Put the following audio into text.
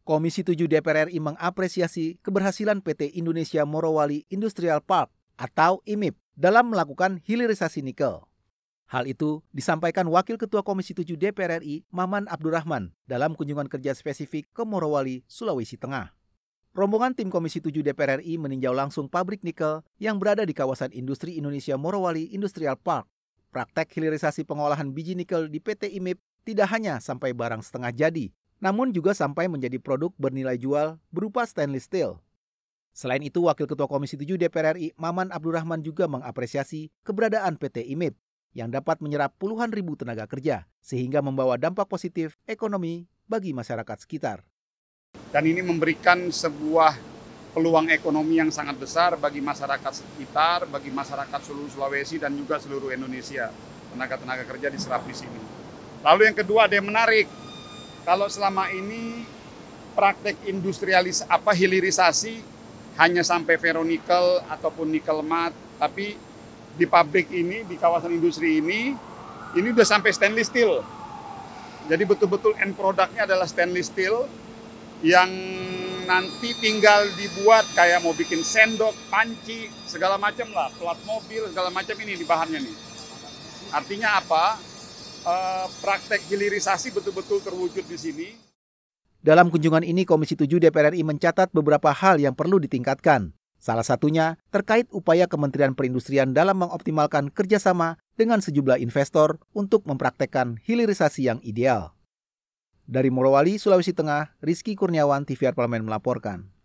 Komisi 7 DPR RI mengapresiasi keberhasilan PT Indonesia Morowali Industrial Park atau IMIP dalam melakukan hilirisasi nikel. Hal itu disampaikan Wakil Ketua Komisi 7 DPR RI Maman Abdurrahman dalam kunjungan kerja spesifik ke Morowali, Sulawesi Tengah. Rombongan tim Komisi 7 DPR RI meninjau langsung pabrik nikel yang berada di kawasan industri Indonesia Morowali Industrial Park. Praktek hilirisasi pengolahan biji nikel di PT IMIP tidak hanya sampai barang setengah jadi, namun juga sampai menjadi produk bernilai jual berupa stainless steel. Selain itu, Wakil Ketua Komisi 7 DPR RI Maman Abdurrahman juga mengapresiasi keberadaan PT IMIP yang dapat menyerap puluhan ribu tenaga kerja sehingga membawa dampak positif ekonomi bagi masyarakat sekitar. Dan ini memberikan sebuah peluang ekonomi yang sangat besar bagi masyarakat sekitar, bagi masyarakat seluruh Sulawesi dan juga seluruh Indonesia. Tenaga-tenaga kerja diserap di sini. Lalu yang kedua ada yang menarik, kalau selama ini praktek industrialis apa hilirisasi hanya sampai veronikel ataupun nikel mat, tapi di pabrik ini di kawasan industri ini ini udah sampai stainless steel. Jadi betul-betul end produknya adalah stainless steel yang nanti tinggal dibuat kayak mau bikin sendok, panci, segala macam lah, plat mobil, segala macam ini di bahannya nih. Artinya apa? Eh, praktek hilirisasi betul-betul terwujud di sini. Dalam kunjungan ini, Komisi 7 DPR RI mencatat beberapa hal yang perlu ditingkatkan. Salah satunya terkait upaya Kementerian Perindustrian dalam mengoptimalkan kerjasama dengan sejumlah investor untuk mempraktekkan hilirisasi yang ideal. Dari Morowali, Sulawesi Tengah, Rizky Kurniawan, TVR Parlemen melaporkan.